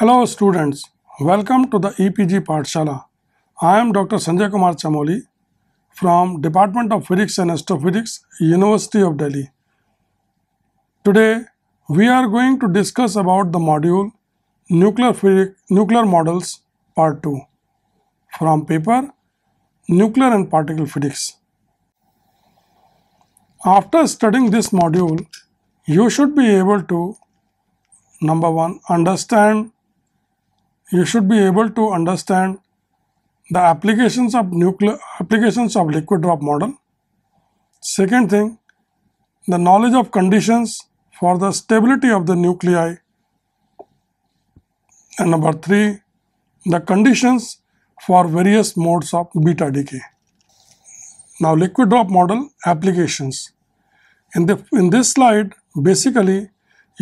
Hello students, welcome to the EPG Shala. I am Dr. Sanjay Kumar Chamoli from Department of Physics and Astrophysics, University of Delhi. Today, we are going to discuss about the module Nuclear, Physic Nuclear Models Part 2 from paper Nuclear and Particle Physics. After studying this module, you should be able to number 1 understand you should be able to understand the applications of nuclear applications of liquid drop model second thing the knowledge of conditions for the stability of the nuclei and number 3 the conditions for various modes of beta decay now liquid drop model applications in the in this slide basically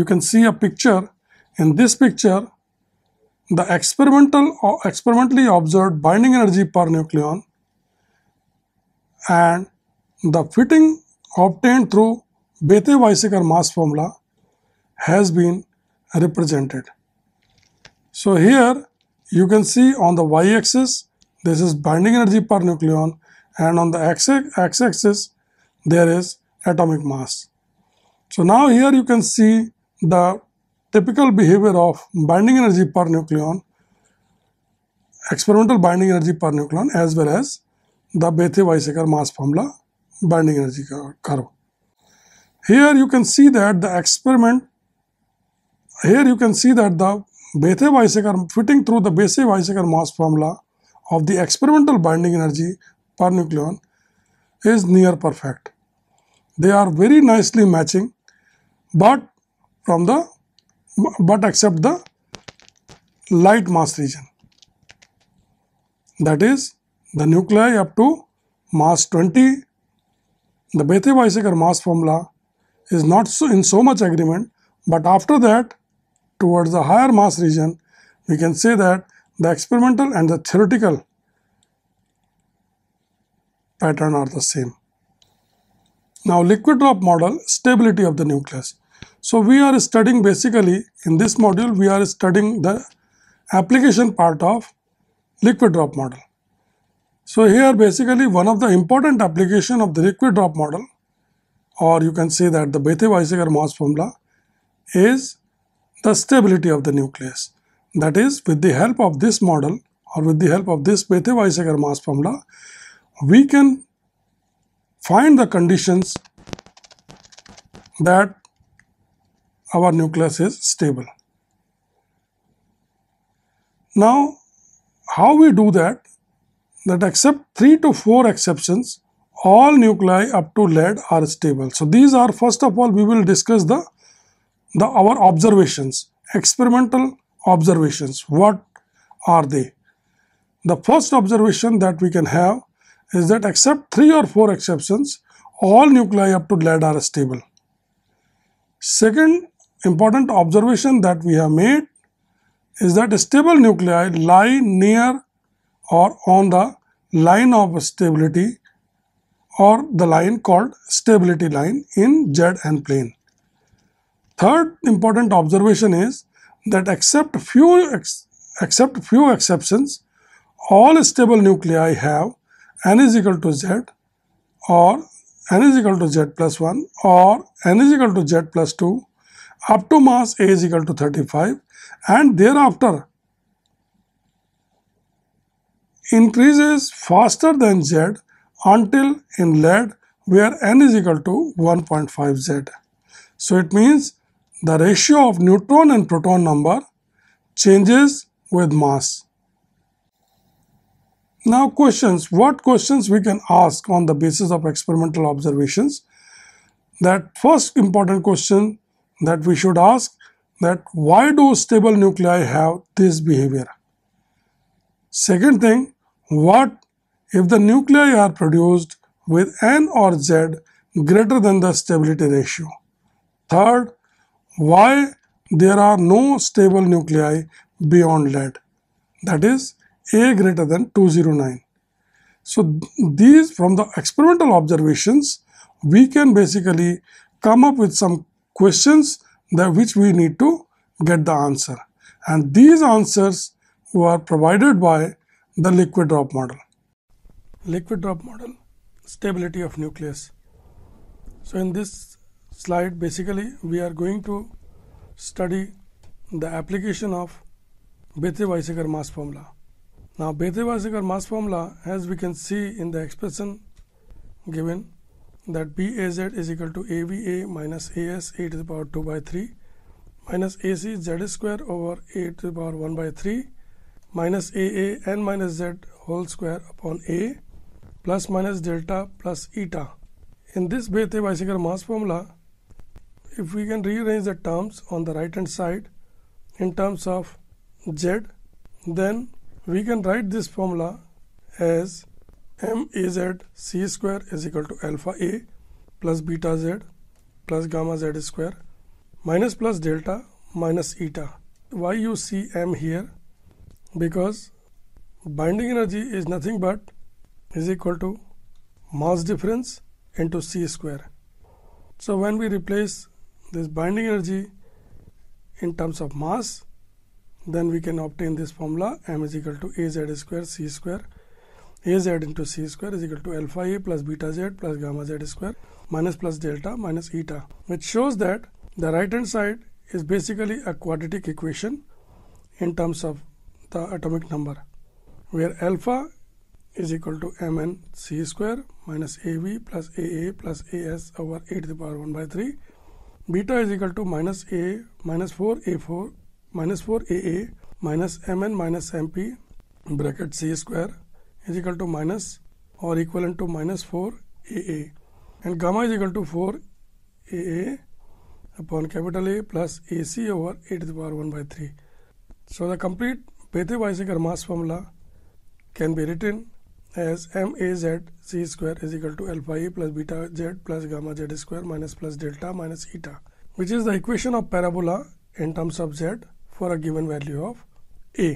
you can see a picture in this picture the experimental or uh, experimentally observed binding energy per nucleon and the fitting obtained through Bethe-Weizsäcker mass formula has been represented. So here you can see on the y-axis this is binding energy per nucleon and on the x-axis there is atomic mass. So now here you can see the typical behavior of binding energy per nucleon, experimental binding energy per nucleon as well as the Bethe-Weizsäcker mass formula binding energy curve. Here you can see that the experiment, here you can see that the Bethe-Weizsäcker fitting through the Bethe-Weizsäcker mass formula of the experimental binding energy per nucleon is near perfect. They are very nicely matching but from the but except the light mass region that is the nuclei up to mass 20 the Bethe Weissacker mass formula is not so in so much agreement but after that towards the higher mass region we can say that the experimental and the theoretical pattern are the same. Now liquid drop model stability of the nucleus. So we are studying basically in this module we are studying the application part of liquid drop model. So here basically one of the important application of the liquid drop model or you can say that the Bethe-Weisiger mass formula is the stability of the nucleus. That is with the help of this model or with the help of this Bethe-Weisiger mass formula we can find the conditions that our nucleus is stable. Now, how we do that? That except 3 to 4 exceptions, all nuclei up to lead are stable. So, these are first of all we will discuss the, the our observations, experimental observations. What are they? The first observation that we can have is that except 3 or 4 exceptions, all nuclei up to lead are stable. Second important observation that we have made is that stable nuclei lie near or on the line of stability or the line called stability line in Z and plane. Third important observation is that except few, ex except few exceptions, all stable nuclei have n is equal to z or n is equal to z plus 1 or n is equal to z plus 2 up to mass A is equal to 35 and thereafter increases faster than Z until in lead where N is equal to 1.5 Z. So it means the ratio of neutron and proton number changes with mass. Now questions, what questions we can ask on the basis of experimental observations? That first important question that we should ask that why do stable nuclei have this behavior? Second thing, what if the nuclei are produced with n or z greater than the stability ratio? Third, why there are no stable nuclei beyond lead that is a greater than 209. So these from the experimental observations we can basically come up with some questions that which we need to get the answer and these answers were provided by the liquid drop model. Liquid drop model stability of nucleus. So, in this slide basically we are going to study the application of Bethe-Weizsäcker mass formula. Now, Bethe-Weizsäcker mass formula as we can see in the expression given that BAZ is equal to A B A minus AS a to the power 2 by 3 minus AC Z square over a to the power 1 by 3 minus AA minus Z whole square upon A plus minus delta plus eta. In this Bethe bicycle mass formula, if we can rearrange the terms on the right hand side in terms of Z, then we can write this formula as m a z c square is equal to alpha a plus beta z plus gamma z square minus plus delta minus eta. Why you see m here? Because binding energy is nothing but is equal to mass difference into c square. So when we replace this binding energy in terms of mass, then we can obtain this formula m is equal to az square c square a z into c square is equal to alpha a plus beta z plus gamma z square minus plus delta minus eta which shows that the right hand side is basically a quadratic equation in terms of the atomic number where alpha is equal to mn c square minus av plus aa plus as over a to the power 1 by 3 beta is equal to minus a minus 4 a4 minus 4 aa minus mn minus mp bracket c square is equal to minus or equivalent to minus 4 AA and gamma is equal to 4 AA upon capital A plus AC over A to the power 1 by 3. So, the complete Bethe-Weisiger mass formula can be written as m a z c square is equal to alpha e plus beta z plus gamma z square minus plus delta minus eta which is the equation of parabola in terms of z for a given value of a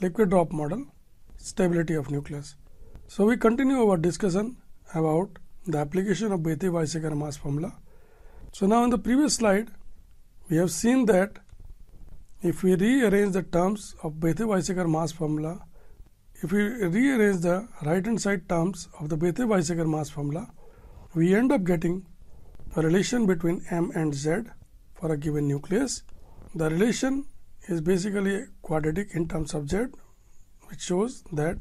liquid drop model stability of nucleus. So we continue our discussion about the application of Bethe-Weizsäcker mass formula. So now in the previous slide, we have seen that if we rearrange the terms of Bethe-Weizsäcker mass formula, if we rearrange the right hand side terms of the Bethe-Weizsäcker mass formula, we end up getting a relation between m and z for a given nucleus. The relation is basically quadratic in terms of z which shows that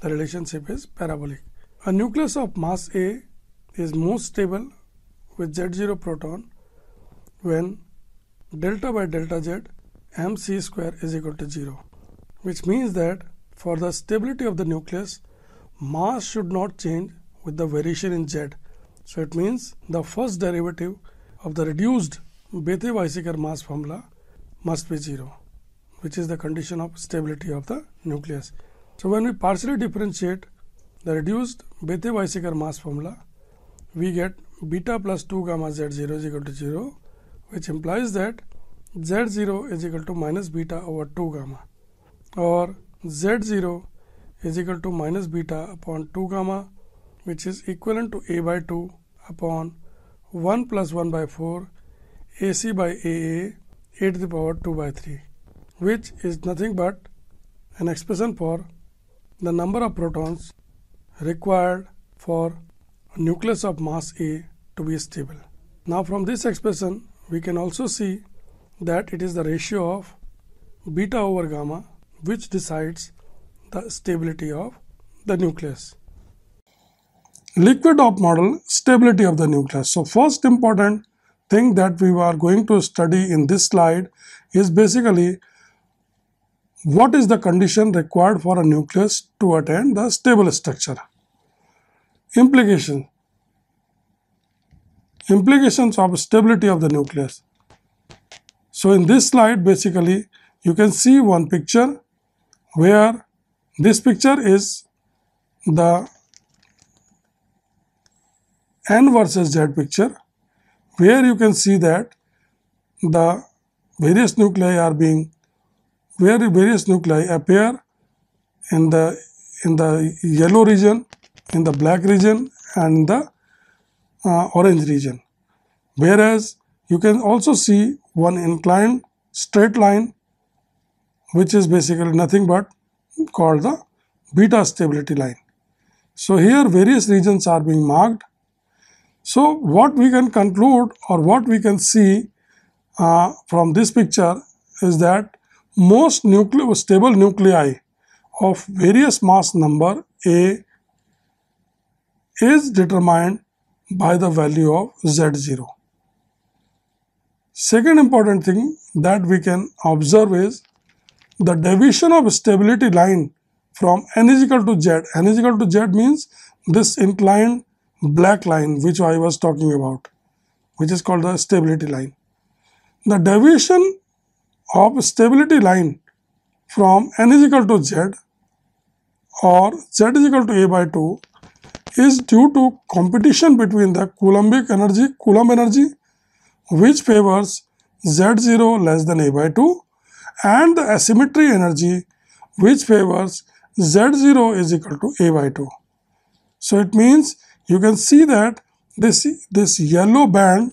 the relationship is parabolic. A nucleus of mass A is most stable with Z0 proton when delta by delta Z mc square is equal to 0, which means that for the stability of the nucleus, mass should not change with the variation in Z. So it means the first derivative of the reduced Bethe-Weizsäcker mass formula must be 0 which is the condition of stability of the nucleus. So, when we partially differentiate the reduced Bethe Weisiger mass formula, we get beta plus 2 gamma z 0 is equal to 0, which implies that z 0 is equal to minus beta over 2 gamma or z 0 is equal to minus beta upon 2 gamma which is equivalent to a by 2 upon 1 plus 1 by 4 ac by aa a to the power 2 by 3 which is nothing but an expression for the number of protons required for a nucleus of mass A to be stable. Now from this expression we can also see that it is the ratio of beta over gamma which decides the stability of the nucleus. Liquid op model stability of the nucleus. So first important thing that we are going to study in this slide is basically what is the condition required for a nucleus to attain the stable structure? Implication Implications of stability of the nucleus. So in this slide basically you can see one picture where this picture is the n versus z picture where you can see that the various nuclei are being where the various nuclei appear in the in the yellow region, in the black region and the uh, orange region. Whereas, you can also see one inclined straight line which is basically nothing but called the beta stability line. So, here various regions are being marked. So, what we can conclude or what we can see uh, from this picture is that most nucle stable nuclei of various mass number A is determined by the value of Z0. Second important thing that we can observe is the deviation of stability line from n is equal to z. n is equal to z means this inclined black line which I was talking about which is called the stability line. The deviation of stability line from n is equal to z or z is equal to a by 2 is due to competition between the Coulombic energy, Coulomb energy which favors z0 less than a by 2 and the asymmetry energy which favors z0 is equal to a by 2. So it means you can see that this, this yellow band,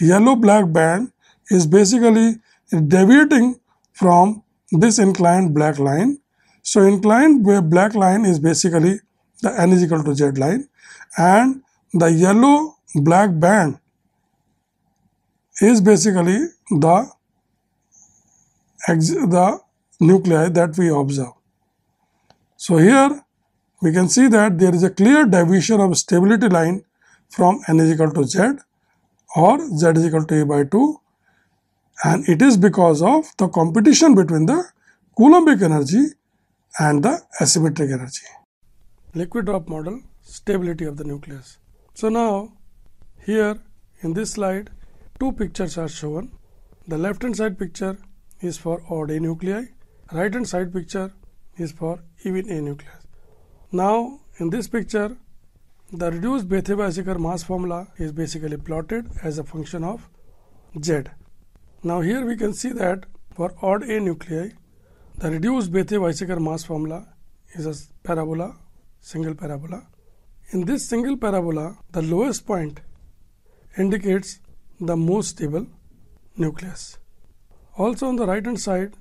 yellow black band is basically deviating from this inclined black line. So inclined black line is basically the n is equal to z line and the yellow black band is basically the the nuclei that we observe. So here we can see that there is a clear deviation of stability line from n is equal to z or z is equal to a by 2 and it is because of the competition between the Coulombic energy and the asymmetric energy. Liquid drop model stability of the nucleus. So now here in this slide two pictures are shown. The left hand side picture is for odd A nuclei, right hand side picture is for even A nucleus. Now in this picture the reduced Bethe-Weizsäcker mass formula is basically plotted as a function of Z. Now here we can see that for odd A nuclei, the reduced Bethe Weizsäcker mass formula is a parabola, single parabola. In this single parabola, the lowest point indicates the most stable nucleus. Also on the right hand side,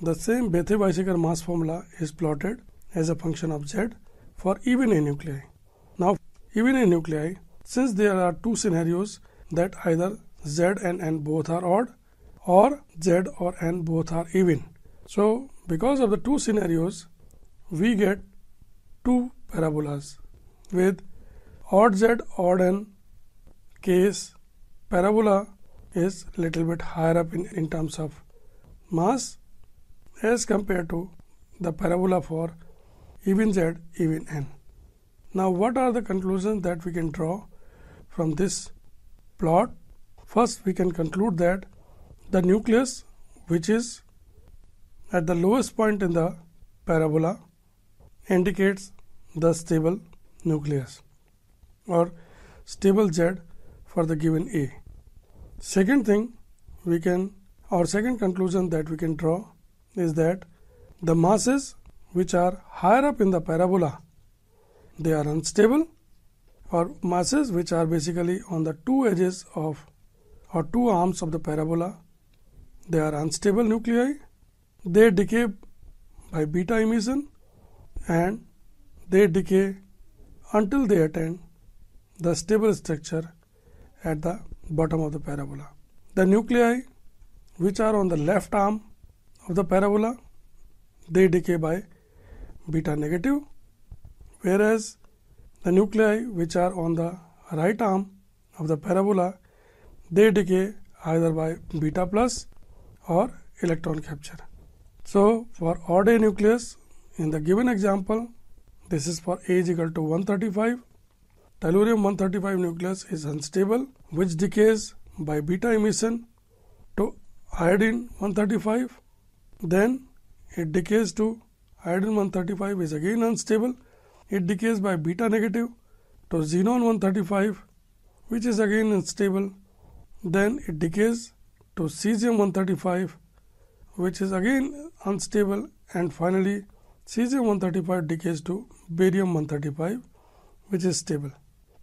the same Bethe Weizsäcker mass formula is plotted as a function of Z for even A nuclei. Now even A nuclei, since there are two scenarios that either z and n both are odd or z or n both are even. So, because of the two scenarios, we get two parabolas with odd z odd n case parabola is little bit higher up in, in terms of mass as compared to the parabola for even z even n. Now, what are the conclusions that we can draw from this plot First, we can conclude that the nucleus, which is at the lowest point in the parabola, indicates the stable nucleus or stable Z for the given A. Second thing we can, our second conclusion that we can draw is that the masses which are higher up in the parabola, they are unstable or masses which are basically on the two edges of or two arms of the parabola. They are unstable nuclei. They decay by beta emission and they decay until they attain the stable structure at the bottom of the parabola. The nuclei which are on the left arm of the parabola they decay by beta negative whereas the nuclei which are on the right arm of the parabola they decay either by beta plus or electron capture. So, for odd A nucleus in the given example, this is for age equal to 135. Tellurium 135 nucleus is unstable which decays by beta emission to iodine 135. Then it decays to iodine 135 is again unstable. It decays by beta negative to xenon 135 which is again unstable then it decays to cesium 135 which is again unstable and finally cesium 135 decays to barium 135 which is stable.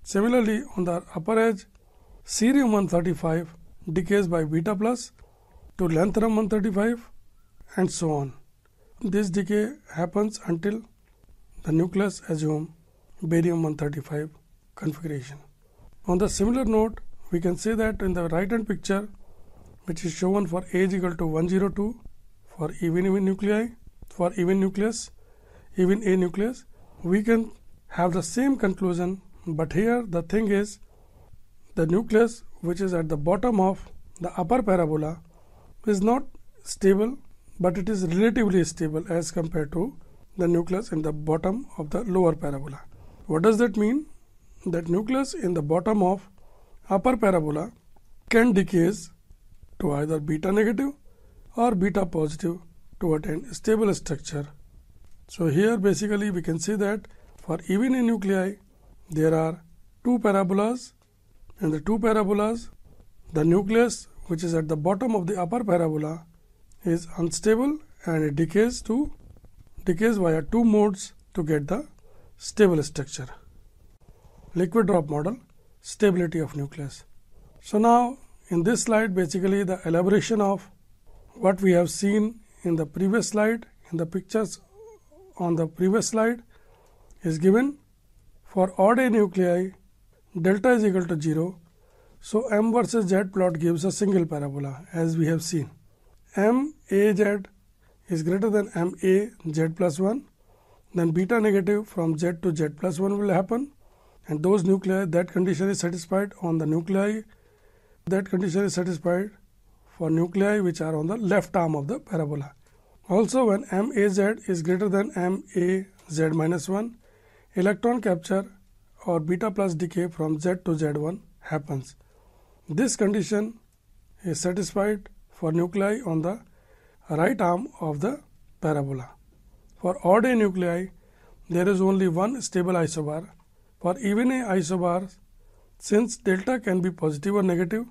Similarly, on the upper edge cerium 135 decays by beta plus to lanthanum 135 and so on. This decay happens until the nucleus assume barium 135 configuration. On the similar note, we can see that in the right hand picture which is shown for is equal to 102 for even even nuclei for even nucleus even a nucleus we can have the same conclusion but here the thing is the nucleus which is at the bottom of the upper parabola is not stable but it is relatively stable as compared to the nucleus in the bottom of the lower parabola what does that mean that nucleus in the bottom of upper parabola can decays to either beta negative or beta positive to attain stable structure. So here basically we can see that for even a nuclei there are two parabolas and the two parabolas the nucleus which is at the bottom of the upper parabola is unstable and it decays to decays via two modes to get the stable structure. Liquid drop model stability of nucleus. So now in this slide basically the elaboration of what we have seen in the previous slide in the pictures on the previous slide is given for odd A nuclei delta is equal to 0. So, M versus Z plot gives a single parabola as we have seen. M A Z is greater than M A Z plus 1 then beta negative from Z to Z plus 1 will happen and those nuclei that condition is satisfied on the nuclei that condition is satisfied for nuclei which are on the left arm of the parabola. Also when MAZ is greater than MAZ minus 1 electron capture or beta plus decay from Z to Z1 happens. This condition is satisfied for nuclei on the right arm of the parabola. For odd A nuclei, there is only one stable isobar for even a isobar since delta can be positive or negative.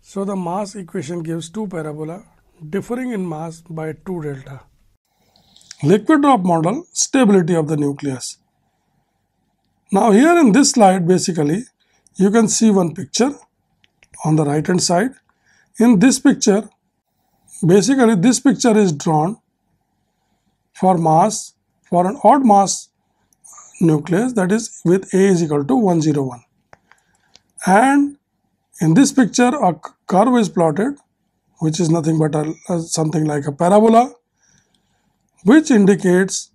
So the mass equation gives two parabola differing in mass by 2 delta. Liquid drop model stability of the nucleus. Now here in this slide basically you can see one picture on the right hand side. In this picture basically this picture is drawn for mass for an odd mass nucleus that is with A is equal to 101. And in this picture a curve is plotted which is nothing but a, a, something like a parabola which indicates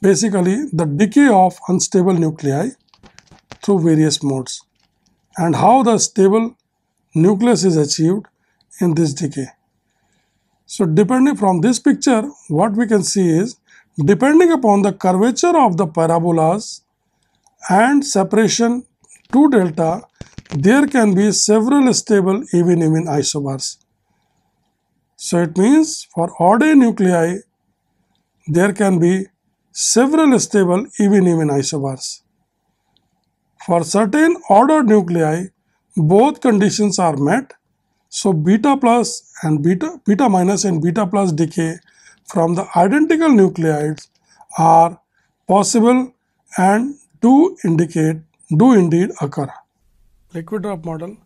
basically the decay of unstable nuclei through various modes and how the stable nucleus is achieved in this decay. So depending from this picture what we can see is Depending upon the curvature of the parabolas and separation to delta, there can be several stable even even isobars. So it means for odd A nuclei, there can be several stable even even isobars. For certain ordered nuclei, both conditions are met. So beta plus and beta, beta minus and beta plus decay from the identical nucleides are possible and do indicate do indeed occur. Liquid drop model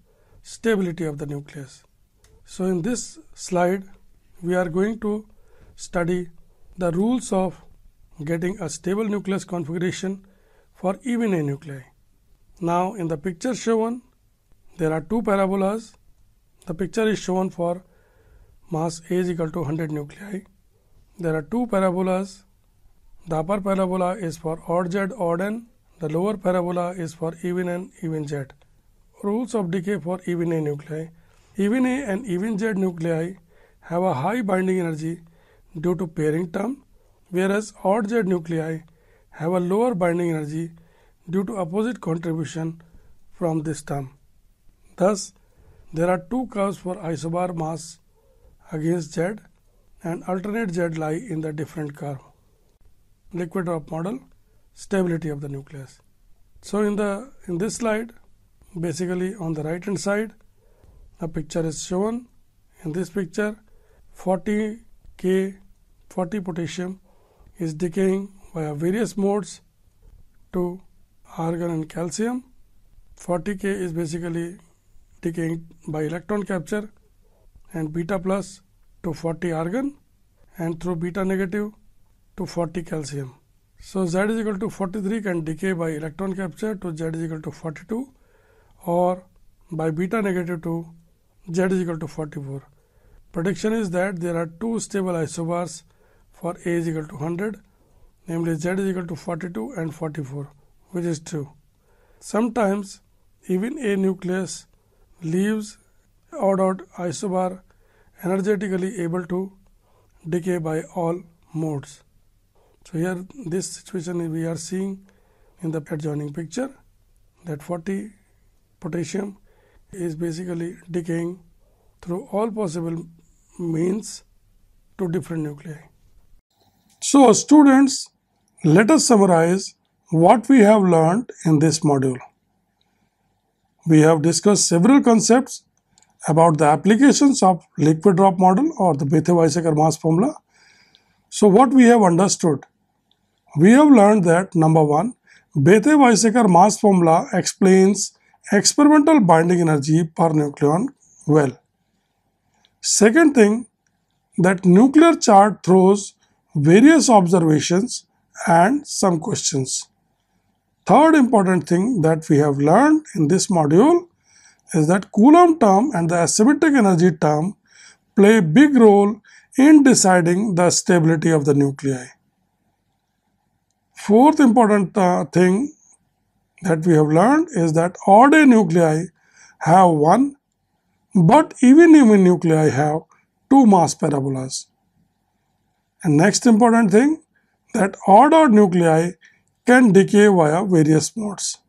stability of the nucleus. So, in this slide we are going to study the rules of getting a stable nucleus configuration for even a nuclei. Now, in the picture shown there are two parabolas. The picture is shown for mass A is equal to 100 nuclei there are two parabolas. The upper parabola is for odd z, odd n. The lower parabola is for even n, even z. Rules of decay for even A nuclei. Even A and even Z nuclei have a high binding energy due to pairing term, whereas odd Z nuclei have a lower binding energy due to opposite contribution from this term. Thus, there are two curves for isobar mass against Z and alternate z lie in the different curve. Liquid drop model, stability of the nucleus. So, in the in this slide, basically on the right hand side, a picture is shown. In this picture, 40 K 40 potassium is decaying via various modes to argon and calcium. 40K is basically decaying by electron capture and beta plus to 40 argon and through beta negative to 40 calcium. So, Z is equal to 43 can decay by electron capture to Z is equal to 42 or by beta negative to Z is equal to 44. Prediction is that there are two stable isobars for A is equal to 100 namely Z is equal to 42 and 44 which is true. Sometimes even A nucleus leaves odd out isobar energetically able to decay by all modes. So, here this situation we are seeing in the adjoining picture that 40 potassium is basically decaying through all possible means to different nuclei. So, students, let us summarize what we have learned in this module. We have discussed several concepts about the applications of liquid drop model or the Bethe-Weizsäcker mass formula. So what we have understood? We have learned that number one, Bethe-Weizsäcker mass formula explains experimental binding energy per nucleon well. Second thing that nuclear chart throws various observations and some questions. Third important thing that we have learned in this module is that Coulomb term and the asymmetric energy term play big role in deciding the stability of the nuclei. Fourth important uh, thing that we have learned is that odd nuclei have one, but even-even nuclei have two mass parabolas. And next important thing that odd-odd nuclei can decay via various modes.